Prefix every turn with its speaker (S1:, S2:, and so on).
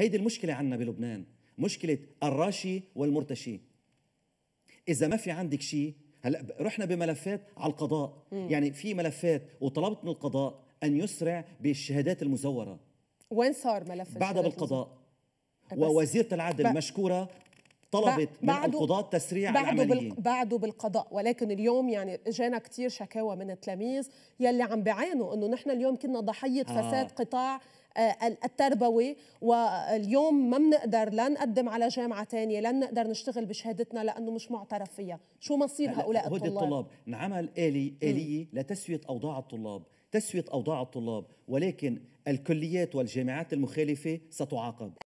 S1: هيدي المشكلة عنا بلبنان مشكلة الراشي والمرتشي إذا ما في عندك شيء هلا رحنا بملفات على القضاء م. يعني في ملفات وطلبت من القضاء أن يسرع بالشهادات المزورة
S2: وين صار ملف بعدها بالقضاء
S1: ووزيرة العدل مشكورة
S2: طلبت من القضاة
S1: تسريع بعده العمليين
S3: بعده بالقضاء ولكن اليوم يعني اجانا كتير شكاوى من التلاميذ يلي عم بيعانوا انه نحن اليوم كنا ضحيه آه. فساد قطاع آه، التربوي واليوم ما بنقدر لا نقدم على جامعه ثانيه لا نقدر نشتغل بشهادتنا لانه مش معترف فيها شو مصير هؤلاء الطلاب هدي الطلاب
S1: انعمل الي اليه لتسويه اوضاع الطلاب تسويه اوضاع الطلاب ولكن الكليات والجامعات المخالفه ستعاقب